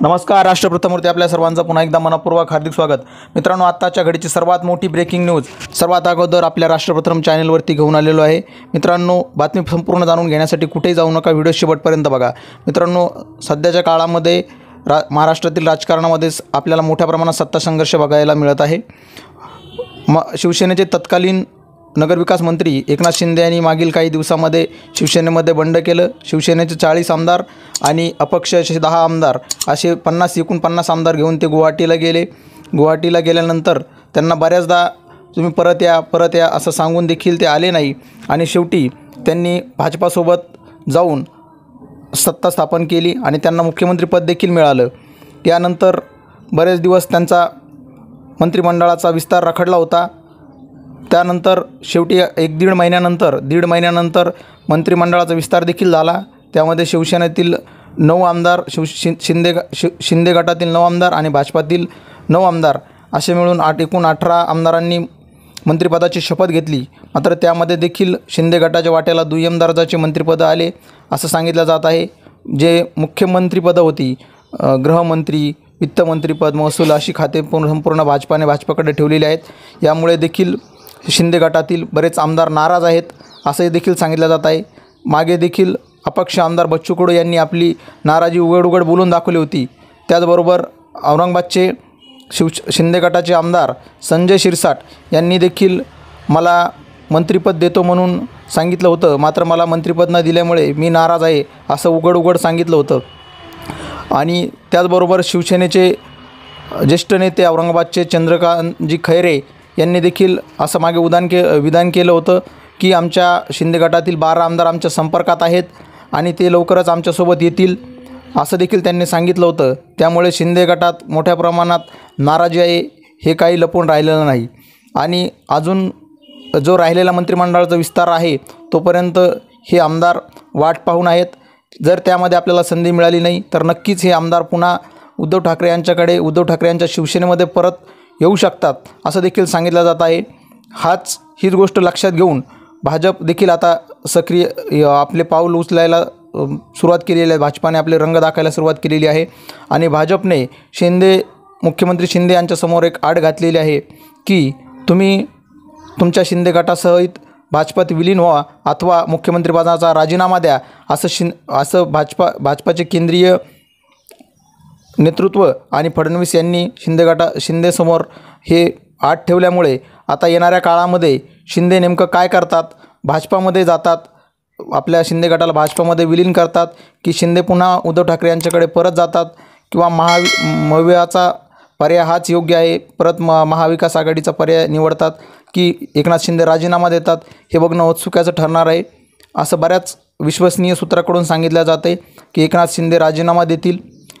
नमस्कार राष्ट्रप्रथमूर्ती आपल्या सर्वांचं पुन्हा एकदा मनपूर्वक हार्दिक स्वागत मित्रांनो आत्ताच्या घडीची सर्वात मोठी ब्रेकिंग न्यूज सर्वात अगोदर आपल्या राष्ट्रप्रथम चॅनलवरती घेऊन आलेलो आहे मित्रांनो बातमी संपूर्ण जाणून घेण्यासाठी कुठेही जाऊ नका व्हिडिओ शेवटपर्यंत बघा मित्रांनो सध्याच्या काळामध्ये रा महाराष्ट्रातील राजकारणामध्येच आपल्याला मोठ्या प्रमाणात सत्ता संघर्ष बघायला मिळत आहे म शिवसेनेचे तत्कालीन नगरविकास मंत्री एकनाथ शिंदे यांनी मागील काही दिवसामध्ये शिवसेनेमध्ये बंड केलं शिवसेनेचे चाळीस आमदार आणि अपक्ष असे दहा आमदार असे पन्नास एकूण पन्नास आमदार घेऊन ते गुवाहाटीला गेले गुवाहाटीला गेल्यानंतर त्यांना बऱ्याचदा तुम्ही परत या परत या असं सांगून देखील ते आले नाही आणि शेवटी त्यांनी भाजपासोबत जाऊन सत्ता स्थापन केली आणि त्यांना मुख्यमंत्रीपद देखील मिळालं त्यानंतर बरेच दिवस त्यांचा मंत्रिमंडळाचा विस्तार रखडला होता त्यानंतर शेवटी एक दीड महिन्यानंतर दीड महिन्यानंतर मंत्रिमंडळाचा विस्तार देखील झाला त्यामध्ये शिवसेनेतील नऊ आमदार शिव शि शिंदे शिंदे गटातील नऊ आमदार आणि भाजपातील नऊ आमदार असे मिळून आठ एकूण अठरा आमदारांनी मंत्रिपदाची शपथ घेतली मात्र त्यामध्ये देखील शिंदे गटाच्या वाट्याला दुय्यम दर्जाचे मंत्रिपदं आले असं सांगितलं जात आहे जे मुख्यमंत्रीपदं होती गृहमंत्री वित्त वित्तमंत्रीपद महसूल अशी खाते पूर्ण संपूर्ण भाजपाने भाजपाकडे ठेवलेली आहेत यामुळे देखील शिंदे गटातील बरेच आमदार नाराज आहेत असंही देखील सांगितलं जात आहे मागे देखील अपक्ष आमदार बच्चू कडू यांनी आपली नाराजी उघड उघड बोलून दाखवली होती त्याचबरोबर औरंगाबादचे शिव शिंदे गटाचे आमदार संजय शिरसाट यांनी देखील मला मंत्रिपद देतो म्हणून सांगितलं होतं मात्र मला मंत्रिपद न दिल्यामुळे मी नाराज आहे असं उघड उघड सांगितलं होतं आणि त्याचबरोबर शिवसेनेचे ज्येष्ठ नेते औरंगाबादचे चंद्रकांतजी खैरे यांनी देखील असं मागे उदान के विधान केलं होतं की आमच्या शिंदे गटातील बारा आमदार आमच्या संपर्कात आहेत आणि ते लवकरच आमच्यासोबत येतील असं देखील त्यांनी सांगितलं होतं त्यामुळे शिंदे गटात मोठ्या प्रमाणात नाराजी आहे हे काही लपून राहिलेलं नाही आणि अजून जो राहिलेला मंत्रिमंडळाचा विस्तार आहे तोपर्यंत हे आमदार वाट पाहून आहेत जर त्यामध्ये आपल्याला संधी मिळाली नाही तर नक्कीच हे आमदार पुन्हा उद्धव ठाकरे यांच्याकडे उद्धव ठाकरे यांच्या शिवसेनेमध्ये परत येऊ शकतात असं देखील सांगितलं जात आहे हाच हीच गोष्ट लक्षात घेऊन भाजप देखील आता सक्रिय आपले पाऊल उचलायला सुरुवात केलेली आहे भाजपाने आपले रंग दाखायला सुरुवात केलेली आहे आणि भाजपने शिंदे मुख्यमंत्री शिंदे यांच्यासमोर एक आड घातलेली आहे की तुम्ही तुमच्या शिंदे गटासहित भाजपात विलीन व्हा अथवा मुख्यमंत्रीपदाचा राजीनामा द्या असं शिं असं भाजपा भाजपाचे केंद्रीय नेतृत्व आणि फडणवीस यांनी शिंदे गटा शिंदेसमोर हे आत ठेवल्यामुळे आता येणाऱ्या काळामध्ये शिंदे नेमकं काय करतात भाजपामध्ये जातात आपल्या शिंदे गटाला भाजपामध्ये विलीन करतात की शिंदे पुन्हा उद्धव ठाकरे यांच्याकडे परत जातात किंवा महावि मव्याचा पर्याय हाच योग्य आहे परत म महाविकास आघाडीचा पर्याय निवडतात की एकनाथ शिंदे राजीनामा देतात हे बघणं उत्सुक्याचं ठरणार आहे असं बऱ्याच विश्वसनीय सूत्राकडून सांगितलं जातं आहे की एकनाथ शिंदे राजीनामा देतील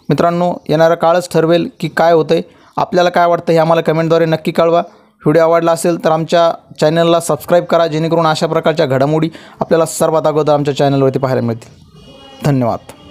मित्रांनो येणारा काळच ठरवेल की काय होतं आहे आपल्याला काय वाटतं हे आम्हाला कमेंटद्वारे नक्की कळवा व्हिडिओ आवडला असेल तर आमच्या चॅनलला सबस्क्राईब करा जेणेकरून अशा प्रकारच्या घडामोडी आपल्याला सर्वात अगोदर आमच्या चॅनलवरती पाहायला मिळतील धन्यवाद